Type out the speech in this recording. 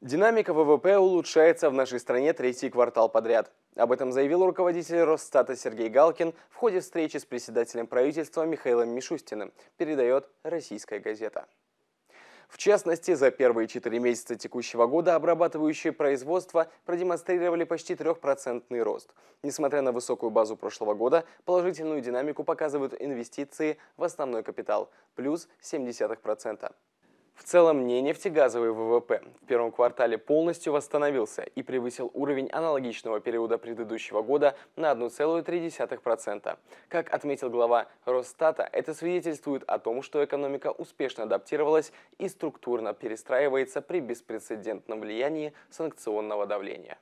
Динамика ВВП улучшается в нашей стране третий квартал подряд. Об этом заявил руководитель Росстата Сергей Галкин в ходе встречи с председателем правительства Михаилом Мишустиным, передает «Российская газета». В частности, за первые четыре месяца текущего года обрабатывающие производства продемонстрировали почти трехпроцентный рост. Несмотря на высокую базу прошлого года, положительную динамику показывают инвестиции в основной капитал – плюс 0,7%. В целом, не нефтегазовый ВВП в первом квартале полностью восстановился и превысил уровень аналогичного периода предыдущего года на 1,3%. Как отметил глава Росстата, это свидетельствует о том, что экономика успешно адаптировалась и структурно перестраивается при беспрецедентном влиянии санкционного давления.